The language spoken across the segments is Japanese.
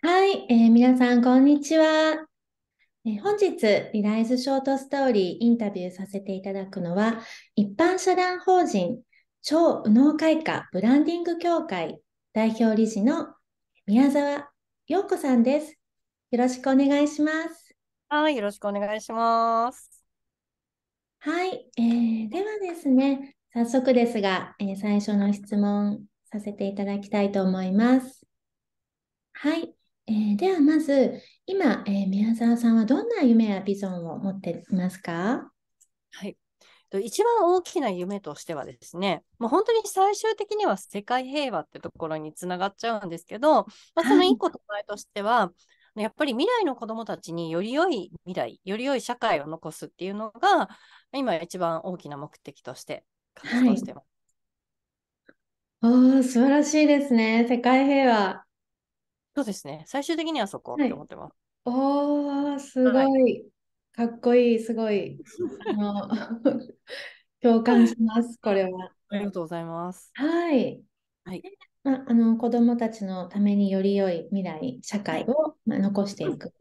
はい、えー、皆さん、こんにちは。えー、本日、リライズショートストーリーインタビューさせていただくのは、一般社団法人超右脳会科ブランディング協会代表理事の宮沢陽子さんです。よろしくお願いします。はい、よろしくお願いします。はい、えー、ではですね、早速ですが、えー、最初の質問させていただきたいと思います。はい、えー、ではまず今、えー、宮沢さんはどんな夢やビジョンを持っていますかはい一番大きな夢としてはですね、もう本当に最終的には世界平和ってところにつながっちゃうんですけど、まあ、その一個場合としては、はい、やっぱり未来の子どもたちにより良い未来、より良い社会を残すっていうのが、今一番大きな目的として活動してます。はい、お素晴らしいですね。世界平和。そうですね。最終的にはそこって思ってます。おー、すごい。はい、かっこいい、すごい。共感します、これは。ありがとうございます。はい。はい。まあの子どもたちのためにより良い未来、社会を、まあ、残していく。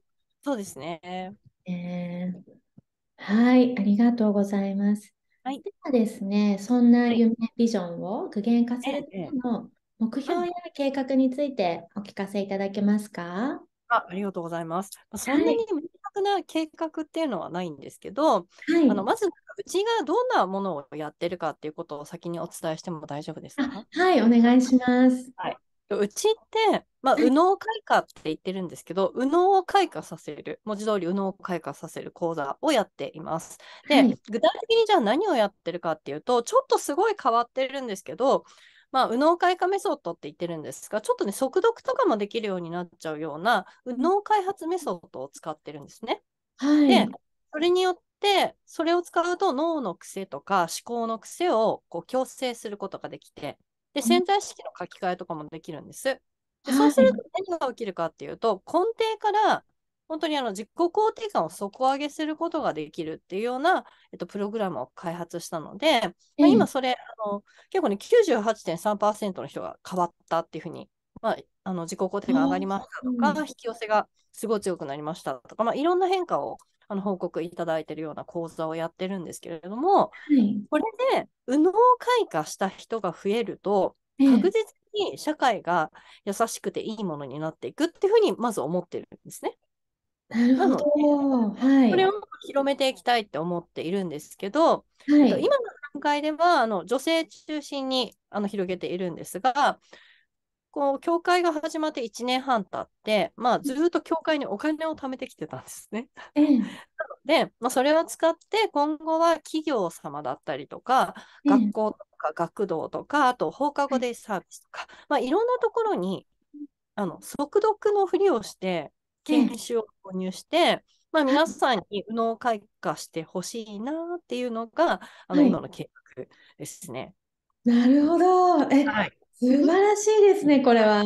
そうですね。えー、はい、ありがとうございます。はい、ではですね、そんな夢、ビジョンを具現化するの目標や計画についてお聞かせいただけますかあありがとうございます。そんなに明確な計画っていうのはないんですけど、はい、あのまずうちがどんなものをやってるかっていうことを先にお伝えしても大丈夫ですかはいお願いします。はい、うちって、まあ、右脳開花って言ってるんですけど、右脳を開花させる、文字通り右脳を開花させる講座をやっています。で、はい、具体的にじゃあ何をやってるかっていうと、ちょっとすごい変わってるんですけど、まあ、右脳開花メソッドって言ってるんですが、ちょっとね、速読とかもできるようになっちゃうような、右脳開発メソッドを使ってるんですね。はい、で、それによって、それを使うと脳の癖とか思考の癖をこう矯正することができて、で、潜在意識の書き換えとかもできるんです。でそうすると何が起きるかっていうと、根底から本当にあの自己肯定感を底上げすることができるっていうような、えっと、プログラムを開発したので、まあ、今それ、あの結構ね98.3%の人が変わったっていうふうに、まあ、あの自己肯定が上がりましたとか、引き寄せがすごい強くなりましたとか、まあ、いろんな変化をあの報告いただいているような講座をやってるんですけれども、うん、これで右脳開花した人が増えると確実に社会が優しくていいものになっていくっていうふうにまず思ってるんですね。なるほど。はい。これを広めていきたいって思っているんですけど、はい、今の段階ではあの女性中心にあの広げているんですが、こう教会が始まって1年半経って、まあ、ずっと教会にお金を貯めてきてたんですね。うん、なので、まあ、それを使って今後は企業様だったりとか、学校とか学童とかあと放課後デイサービスとか、いまあ、いろんなところにあの速読のふりをして研修を購入して、まあ、皆さんに右脳開花してほしいなっていうのが、あの今の計画ですね。なるほど。え、はい、素晴らしいですね、これは。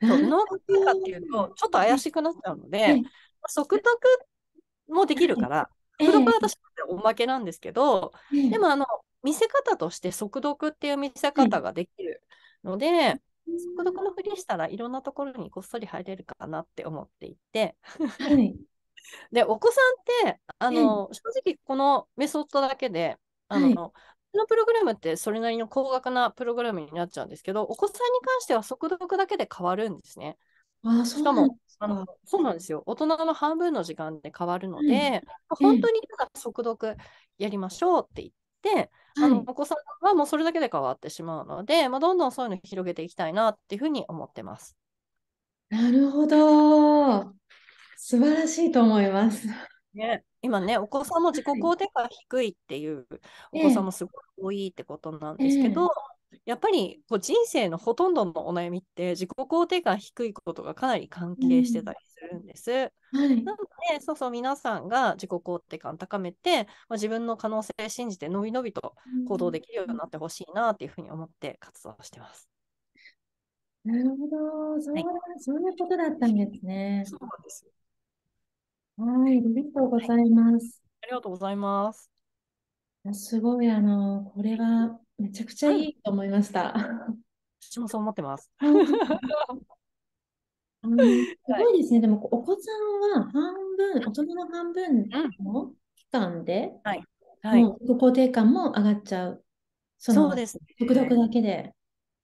右脳開花っていうと、ちょっと怪しくなっちゃうので、即得もできるから、速読は私おまけなんですけど、でもあの見せ方として速読っていう見せ方ができるので、速読のふりしたらいろんなところにこっそり入れるかなって思っていて。はい、でお子さんってあの、うん、正直このメソッドだけであの、はいのプログラムってそれなりの高額なプログラムになっちゃうんですけど、お子さんに関しては速読だけで変わるんですね。あしかもあの、そうなんですよ。大人の半分の時間で変わるので、うん、本当にただ速読やりましょうって言って、あの、お子さんはもうそれだけで変わってしまうので、まあ、どんどんそういうの広げていきたいなっていうふうに思ってます。なるほど。素晴らしいと思います。ね、今ね、お子さんも自己肯定感低いっていうお子さんもすごい多いってことなんですけど、えーやっぱりこう人生のほとんどのお悩みって自己肯定感低いことがかなり関係してたりするんです。うんはい、なのでそうそう皆さんが自己肯定感高めて、まあ、自分の可能性を信じてのびのびと行動できるようになってほしいなっていうふうに思って活動してます。なるほどそう、はい、そういうことだったんですね。そうなんですはい、ありがとうございます、はい。ありがとうございます。すごい、あの、これはめちゃくちゃいいと思いました。私もそう思ってます。すごいですね、でもお子さんは半分、大人の半分の期間で、はいはい、もう肯定感も上がっちゃう。そのそうです、ね。独特だけで、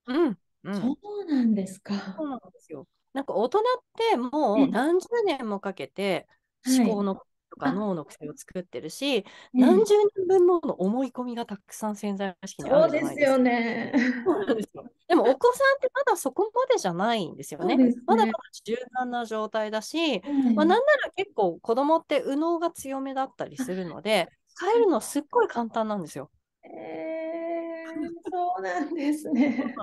うん。うん。そうなんですか。そうなんですよ。なんか大人ってもう何十年もかけて思考のとか脳の癖を作ってるし、うん、何十年分もの思い込みがたくさん潜在意識にあるじゃないですそうですよね。でもお子さんってまだそこまでじゃないんですよね。ねまだまだ柔軟な状態だし、うん、まあ、なんなら結構子供って右脳が強めだったりするので、変えるのすっごい簡単なんですよ。えー、そうなんですね。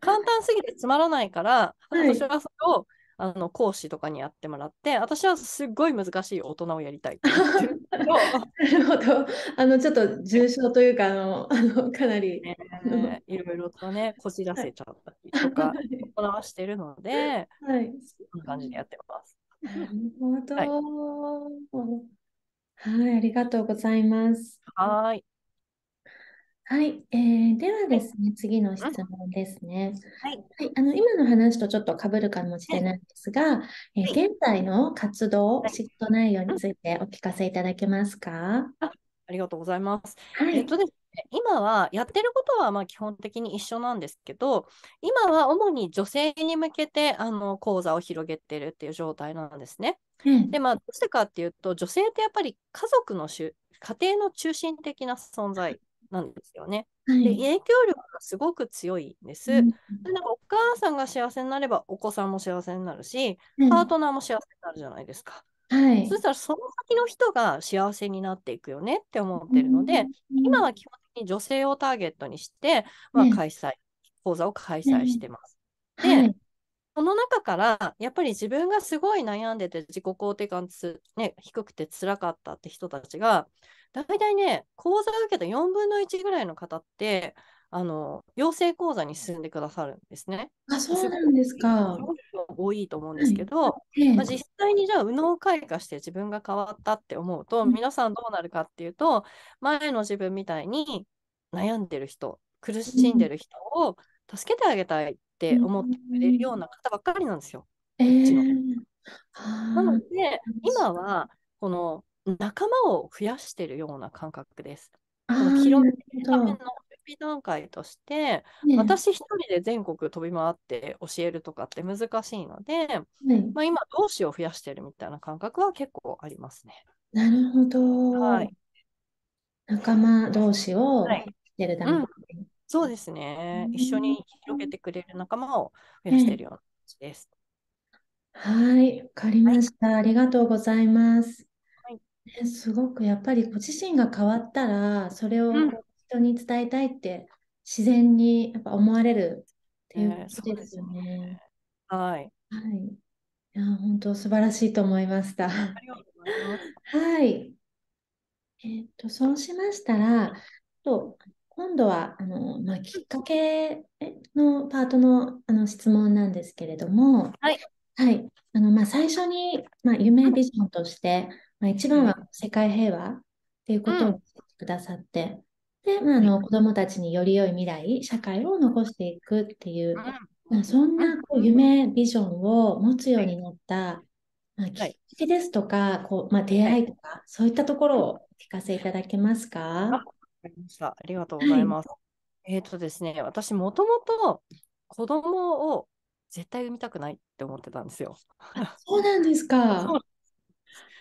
簡単すぎてつまらないから、はい、私はそれをあの講師とかにやってもらって私はすごい難しい大人をやりたい なるほどあのちょっと重症というかあのあのかなり、ね、いろいろとねこじらせちゃったりとか、はい、行わしてるので、はい、そんな感じでやってます。なるほど、はい、はい、ありがとうございます。はいはい、えー、ではですね、次の質問ですね。はい、はい、あの今の話とちょっとかぶるかもしれないんですが、はい、えー、現在の活動、仕事内容についてお聞かせいただけますか。あありがとうございます。はい、えっとですね、今はやってることはま基本的に一緒なんですけど、今は主に女性に向けてあの講座を広げてるっていう状態なんですね。うん、でまあ、どうしてかっていうと女性ってやっぱり家族のしゅ家庭の中心的な存在なんですよね。はい、で影響力がすごく強いんです、うん、でなんかお母さんが幸せになればお子さんも幸せになるし、うん、パートナーも幸せになるじゃないですか。はい、そしたらその先の人が幸せになっていくよねって思ってるので、うん、今は基本的に女性をターゲットにして、まあ、開催、講座を開催してます。で、この中からやっぱり自分がすごい悩んでて自己肯定感つ、ね、低くてつらかったって人たちが大体ね講座を受けた4分の1ぐらいの方ってあの養成講座に進んでくださるんですね。あそうなんですか。多いと思うんですけど、はいええ、まあ、実際にじゃあ右脳開花して自分が変わったって思うと、うん、皆さんどうなるかっていうと前の自分みたいに悩んでる人苦しんでる人を助けてあげたいって思ってくれるような方ばっかりなんですよ。うちの、えー、なので今はこの仲間を増やしてるような感覚です。この広めるための準備段階として、ね、私一人で全国飛び回って教えるとかって難しいので、ね、まあ、今同士を増やしてるみたいな感覚は結構ありますね。なるほど。はい、仲間同士をしてる段階、はいうんそうですね、一緒に広げてくれる仲間を増やしているような感じです。はい、わかりました、はい、ありがとうございます。はい、すごくやっぱりご自身が変わったら、それを人に伝えたいって、自然にやっぱ思われるっていうことですよね。えー、はい。はい。いや、本当素晴らしいと思いました。ありがとうございます。はい。えっ、と、そうしましたら、と今度はあの、まあ、きっかけのパートのあの質問なんですけれども、はいはいあのまあ、最初に、まあ、夢ビジョンとして、まあ、一番は世界平和っていうことをてくださって、うん、で、まあ、あの子どもたちにより良い未来社会を残していくっていう、まあ、そんなこう夢ビジョンを持つようになった、まあ、きっかけですとか、こうまあ、出会いとか、そういったところをお聞かせいただけますか。かりました。ありがとうございます。はい、えっ、ー、とですね、私もともと子供を絶対産みたくないって思ってたんですよ。そうなんですか。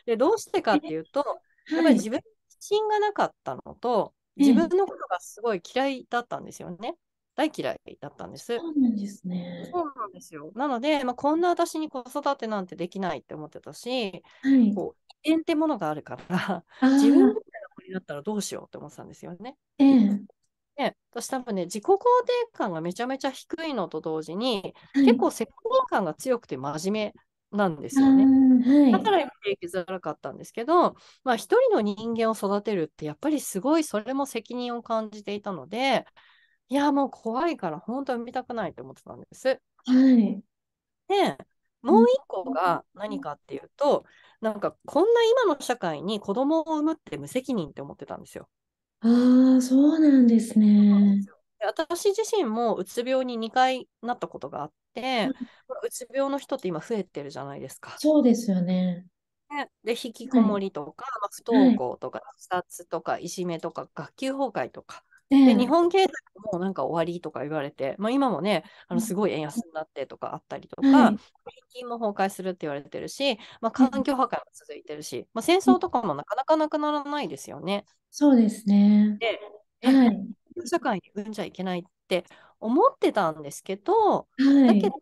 でどうしてかっていうと、やっぱり自分に自信がなかったのと、自分のことがすごい嫌いだったんですよね。大嫌いだったんです。そうなんですね。そうなんですよ。なので、まあ、こんな私に子育てなんてできないって思ってたし、はい、こう遺伝ってものがあるから、自分のこになったらどうしようって思ってたんですよね。えーで私多分ね自己肯定感がめちゃめちゃ低いのと同時に、はい、結構責任感が強くて真面目なんですよね。はい、だからやってきづらかったんですけど、まあ、一人の人間を育てるってやっぱりすごいそれも責任を感じていたのでいやもう怖いから本当に産みたくないと思ってたんです。はい、でもう一個が何かっていうと、うんなんかこんな今の社会に子供を産むって無責任って思ってたんですよ。ああ、そうなんですね。私自身もうつ病に2回なったことがあって、うつ病の人って今増えてるじゃないですか。そうですよね。で、引きこもりとか、はい、不登校とか、自殺とか、いじめとか、学級崩壊とか、で日本経済もなんか終わりとか言われて、まあ、今もねあのすごい円安になってとかあったりとか、はい、金も崩壊するって言われてるし、まあ、環境破壊も続いてるし、まあ、戦争とかもなかなかなくならないですよね。そうですね。で、はい、社会に生んじゃいけないって思ってたんですけど、はい、だけど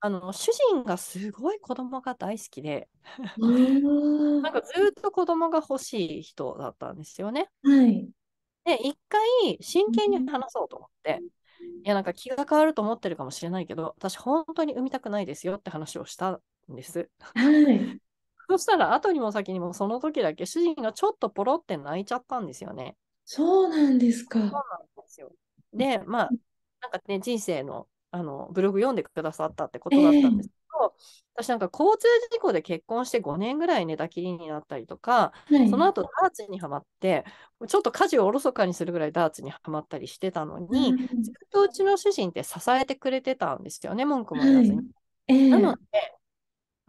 あの主人がすごい子供が大好きでなんかずっと子供が欲しい人だったんですよね。はい、で、一回真剣に話そうと思って、いや、なんか気が変わると思ってるかもしれないけど、私本当に産みたくないですよって話をしたんです。はい、そしたら、後にも先にもその時だけ主人がちょっとポロって泣いちゃったんですよね。そうなんですか。そうなんですよ。で、まあ、なんかね、人生のあのブログ読んでくださったってことだったんですど、私なんか交通事故で結婚して5年ぐらい寝たきりになったりとか、はい、その後ダーツにはまって、ちょっと家事をおろそかにするぐらいダーツにはまったりしてたのに、うん、ずっとうちの主人って支えてくれてたんですよね、文句も言わずに。はいえー、なので、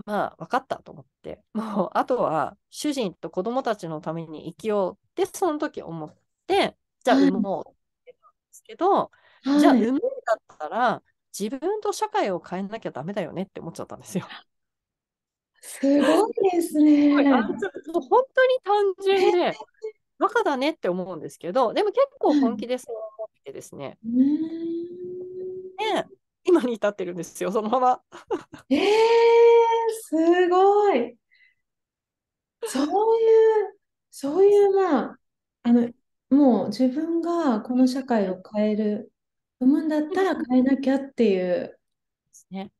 まあ、分かったと思って、もう、あとは、主人と子供たちのために生きようって、その時思って、じゃあ産もうってたんですけど、はい、じゃあ産むんだったら、自分と社会を変えなきゃダメだよねって思っちゃったんですよ。すごいですね。すもう本当に単純で、バカだねって思うんですけど、でも結構本気でそう思ってですね。う今に至ってるんですよ、そのまま。えー、すごい。そういう、そういう、まあ、あの、もう自分がこの社会を変える産むんだったら変えなきゃっていう。ですね。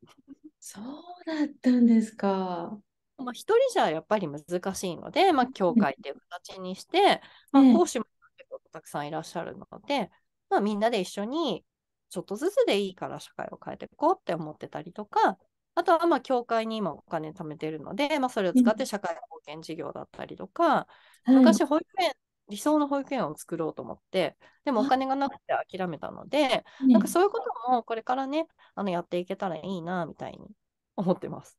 そうだったんですか。まあ、人じゃやっぱり難しいので、まあ、教会っていう形にして、うまあ、講師も結構たくさんいらっしゃるので、まあ、みんなで一緒にちょっとずつでいいから社会を変えていこうって思ってたりとか、あとはまあ教会に今お金貯めてるので、まあ、それを使って社会貢献事業だったりとか、う昔保育園理想の保育園を作ろうと思ってでもお金がなくて諦めたので、ね、なんかそういうこともこれからねあのやっていけたらいいなみたいに思ってます。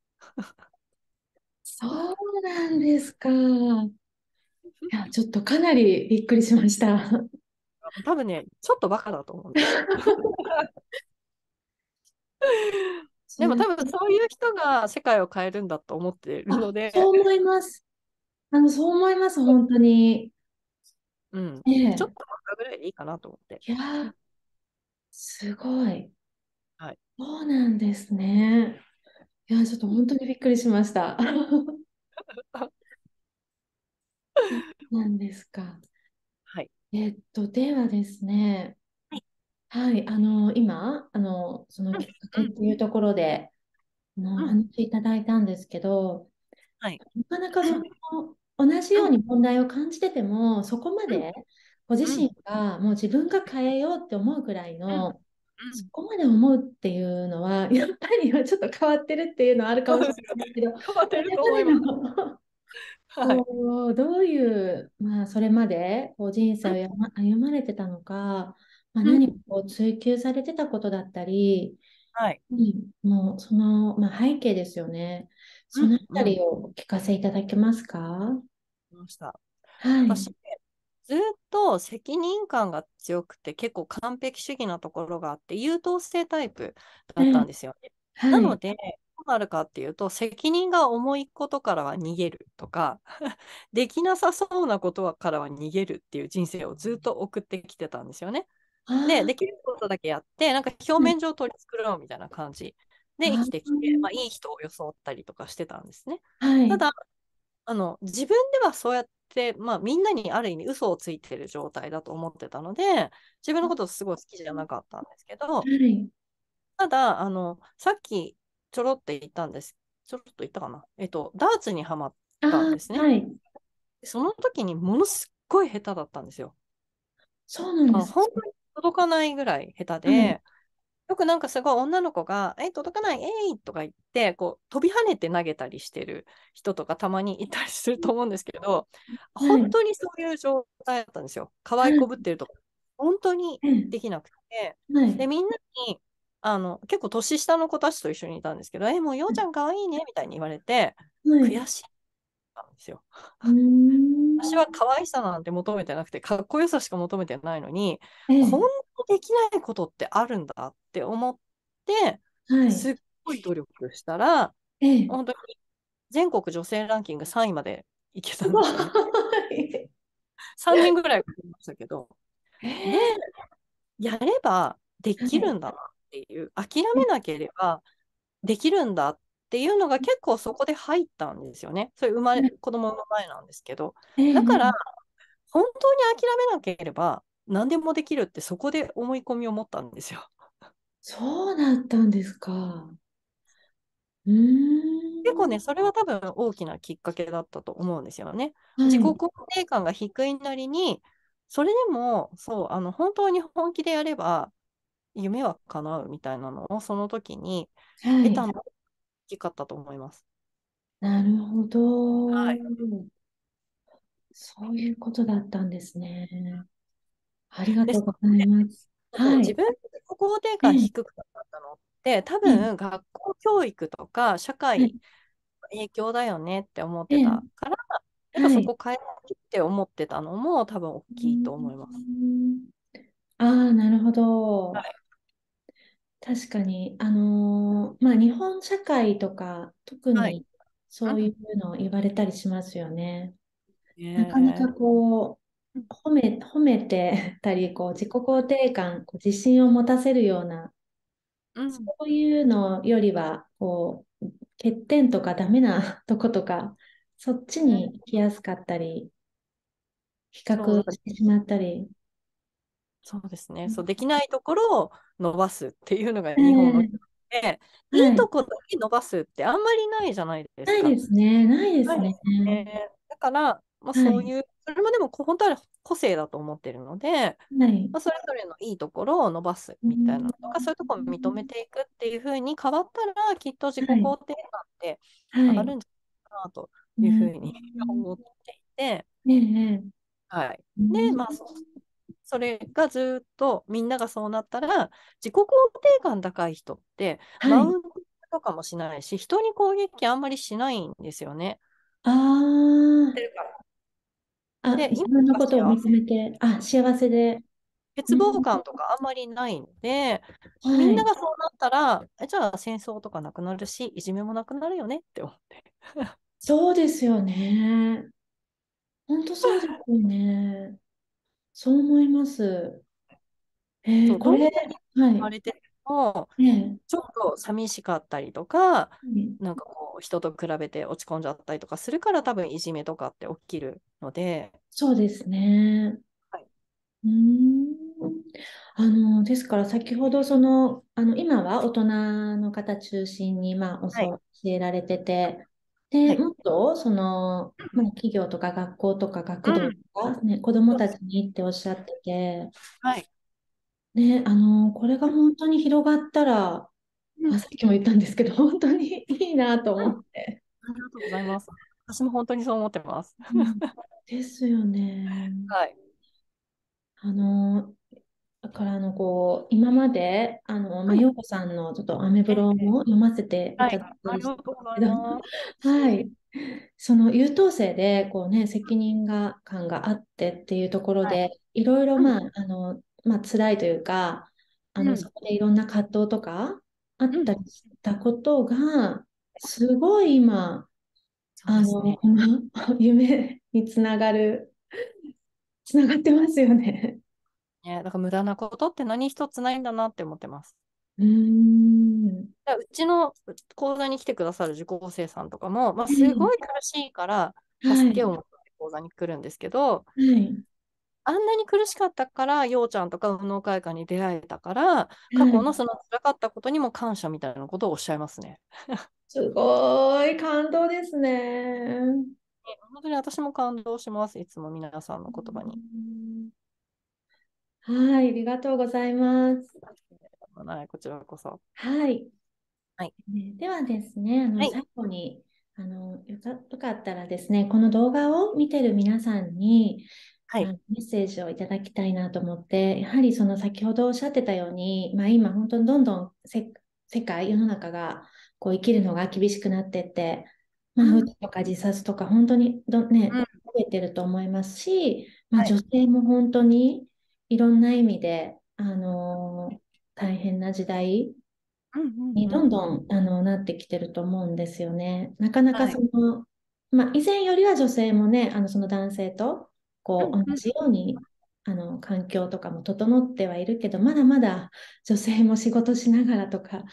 そうなんですか。いやちょっとかなりびっくりしました。多分ねちょっとバカだと思う んです。でも多分そういう人が世界を変えるんだと思っているので。そう思います。あのそう思います、本当に。うん、えちょっとぐらいでいいかなと思って。いやすごい。はい、そうなんですね。いや、ちょっと本当にびっくりしました。なんですか。はい。えっと、ではですね。はい。はい、あの、今、あの、そのきっかけっていうところで、うん、あの、話いただいたんですけど、はい。なかなかその、同じように問題を感じてても、そこまでご自身がもう自分が変えようって思うくらいの、そこまで思うっていうのは、やっぱりちょっと変わってるっていうのはあるかもしれないけど、変わってると思います。はい、どういう、まあ、それまでこう人生を、歩まれてたのか、まあ、何か追求されてたことだったり、はい、もうその、まあ、背景ですよね。そのあたりをお聞かせいただけますか、うんうん、ました。はい。私ずっと責任感が強くて結構完璧主義なところがあって優等生タイプだったんですよはい、なので、どうなるかっていうと責任が重いことからは逃げるとか できなさそうなことからは逃げるっていう人生をずっと送ってきてたんですよね。でできることだけやってなんか表面上取り繕うみたいな感じで生きてきて、まあ、いい人を装ったりとかしてたんですね。はい、ただあの自分ではそうやって、まあ、みんなにある意味嘘をついてる状態だと思ってたので自分のことすごい好きじゃなかったんですけど、はい、ただあのさっきちょろっと言ったんですちょろっと言ったかな、えっと、ダーツにはまったんですね。はい、その時にものすっごい下手だったんですよ。そうなんです本当に届かないぐらい下手で、僕なんかすごい女の子が、え、届かない、えい、とか言って、こう、飛び跳ねて投げたりしてる人とかたまにいたりすると思うんですけど、うん、本当にそういう状態だったんですよ。可愛いこぶってるとか、うん、本当にできなくて、うん、で、みんなに、あの、結構年下の子たちと一緒にいたんですけど、え、もうようちゃんかわいいね、みたいに言われて、悔しい。んですよ私は可愛さなんて求めてなくてかっこよさしか求めてないのに、ええ、こんなできないことってあるんだって思って、はい、すっごい努力したら、ええ、本当に全国女性ランキング3位までいけたんです3年 ぐらいかかりましたけど。やればできるんだなっていう、諦めなければできるんだっていうのが結構そこで入ったんですよね。それ生まれ、子供の前なんですけど。だから、本当に諦めなければ何でもできるってそこで思い込みを持ったんですよ。そうだったんですか。うん結構ね、それは多分大きなきっかけだったと思うんですよね。自己肯定感が低いなりに、それでもそうあの本当に本気でやれば夢は叶うみたいなのをその時に得たのが大きかったと思います。はい、なるほど、はい、そういうことだったんですね。ありがとうございます。はい、自分肯定感低くなったのって、多分学校教育とか社会の影響だよねって思ってたから、やっぱそこ変えなきって思ってたのも多分大きいと思います。ああ、なるほど。はい、確かに、あのー、まあ、日本社会とか、特にそういうのを言われたりしますよね。はい、なかなかこう。褒め褒めてたりこう自己肯定感こう自信を持たせるような、うん、そういうのよりはこう欠点とかダメな とことかそっちに行きやすかったり、比較してしまったり。そうですね、そうできないところを伸ばすっていうのが日本の、えー、いいとこだけ伸ばすってあんまりないじゃないですか。ないですね、ないですね。すねだから、まあ、そういう、はい、それもでも本当は個性だと思ってるので、はい、まあ、それぞれのいいところを伸ばすみたいなとか、うん、そういうところを認めていくっていうふうに変わったらきっと自己肯定感って上がるんじゃないかなというふうに思っていて、はい、で、まあそれがずっとみんながそうなったら自己肯定感高い人って、マウントとかもしないし人に攻撃あんまりしないんですよね。ああ。あ、で、自分のことを見つめて、あ、幸せで。欠乏感とかあんまりないんで、うん、みんながそうなったら、はい、じゃあ戦争とかなくなるし、いじめもなくなるよねって思って。そうですよね。本当そうですよね。そう思います。えー、これ、生まれてるも、ちょっと寂しかったりとか、なんかこう、人と比べて落ち込んじゃったりとかするから、多分いじめとかって起きるので。そうですね。はい、うんあのですから先ほどそのあの今は大人の方中心にまあ教えられてて、はいで、はい、もっとその、まあ、企業とか学校とか学童とかね、ね、うん、子どもたちにっておっしゃってて、はい、ね、あの、これが本当に広がったら、うあ、さっきも言ったんですけど、本当にいいなと思って。ありがとうございます。私も本当にそう思ってます。ですよね。はい。あの、だからあのこう今まであの、まようこさんのちょっとアメブロも読ませていただいたんですけど、はい、はい、その優等生でこうね責任が感があってっていうところで、はい、いろいろまああのまあ辛いというかあの、うん、そこでいろんな葛藤とかあったりしたことが、すごい今、あの、ね、夢につながるつながってますよね。ねだから無駄なことって何一つないんだなって思ってます。うんうちの講座に来てくださる受講生さんとかも、まあ、すごい苦しいから助けを求めて講座に来るんですけど、はい、あんなに苦しかったからようちゃんとか運動会館に出会えたから過去のその辛かったことにも感謝みたいなことをおっしゃいますね。すごい感動ですね。本当に私も感動しますいつも皆さんの言葉に。はい、ありがとうございます。はい、こちらこそ。はい。はい、ではですね、あの、最後にあのよかったらですね、この動画を見てる皆さんにはい、メッセージをいただきたいなと思って、やはりその先ほどおっしゃってたように、まあ、今本当にどんどん世界、世の中がこう生きるのが厳しくなってって、まあ、うつとか自殺とか本当にど、ね、増えてると思いますし、まあ、女性も本当にいろんな意味で、あのー、大変な時代にどんどん、あのなってきてると思うんですよね。なかなかその、はい、まあ、以前よりは女性もねあのその男性とこう、同じようにあの環境とかも整ってはいるけどまだまだ女性も仕事しながらとか、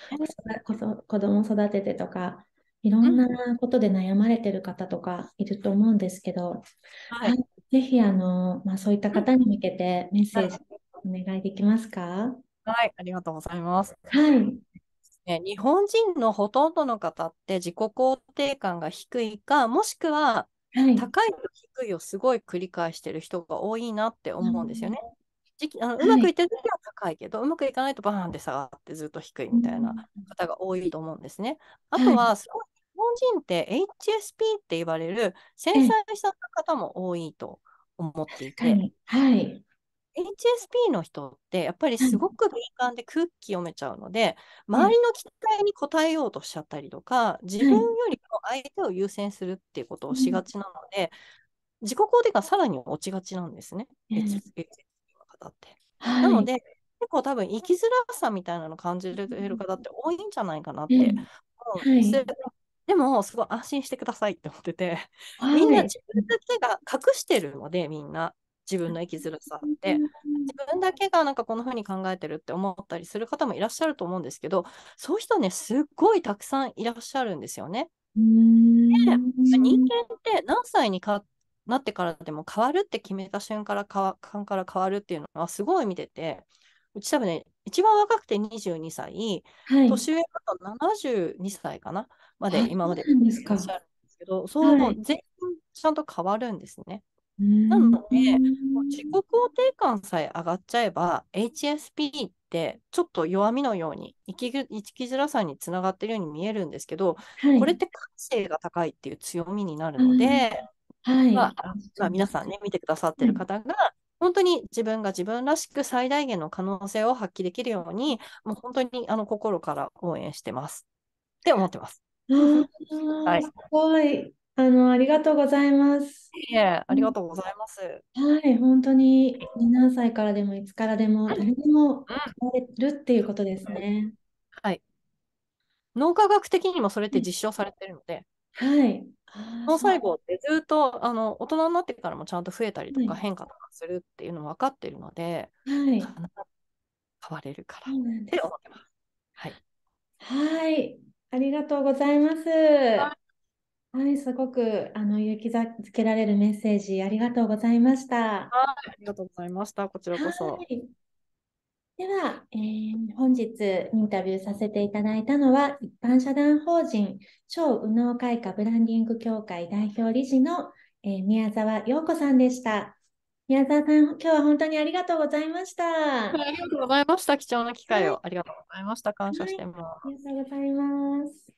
子供育ててとかいろんなことで悩まれてる方とかいると思うんですけど、はい、ぜひあの、まあ、そういった方に向けてメッセージお願いできますかはい、ありがとうございます。はいね、日本人のほとんどの方って自己肯定感が低いか、もしくははい、高いと低いをすごい繰り返してる人が多いなって思うんですよね。うん、あのうまくいってる時は高いけど、うまくいかないとバーンって下がってずっと低いみたいな方が多いと思うんですね。あとは、すごい日本人って HSP って言われる繊細さの方も多いと思っていて、はいはい、HSP の人ってやっぱりすごく敏感で空気読めちゃうので、周りの期待に応えようとしちゃったりとか自分より相手を優先するっていうことをしがちなので、うん、自己肯定感さらに落ちがちなんですね、うん、の方って。はい、なので、結構多分生きづらさみたいなの感じれる方って多いんじゃないかなって思うんです。はいでも、すごい安心してくださいって思ってて、はい、みんな自分だけが隠してるので、みんな自分の生きづらさって、自分だけがなんかこんな風に考えてるって思ったりする方もいらっしゃると思うんですけど、そういう人ね、すっごいたくさんいらっしゃるんですよね。で、人間って何歳にかなってからでも変わるって決めた瞬間からわ間から変わるっていうのはすごい見てて、うち多分ね、一番若くて22歳、はい。年上だと72歳かなまで、今までなんいらっしゃるんですけど、そう、はい。全員ちゃんと変わるんですね。なので、もう自己肯定感さえ上がっちゃえば、HSP ってちょっと弱みのように生きづらさにつながってるように見えるんですけど、はい、これって感性が高いっていう強みになるので、はいまあ、まあ、皆さんね、見てくださってる方が、本当に自分が自分らしく最大限の可能性を発揮できるように、もう本当にあの心から応援してますって思ってます。はい、すごい。あの、ありがとうございます。いえありがとうございます。はい、ほんとに、何歳からでも、いつからでも、誰でも変われるっていうことですね。はい。脳科学的にもそれって実証されてるので、はい。脳細胞ってずっと、あの、大人になってからもちゃんと増えたりとか変化とかするっていうの分かってるので、はい。変われるからそっうなんでてす。思ってます。はい。はい、ありがとうございます。はいはい、すごくあの勇気づけられるメッセージありがとうございました。はい、ありがとうございました。こちらこそ。はい、では、えー、本日インタビューさせていただいたのは、一般社団法人超右脳開科ブランディング協会代表理事の、えー、宮沢陽子さんでした。宮沢さん、今日は本当にありがとうございました。ありがとうございました。貴重な機会を、はい、ありがとうございました。感謝してます。ありがとうございます。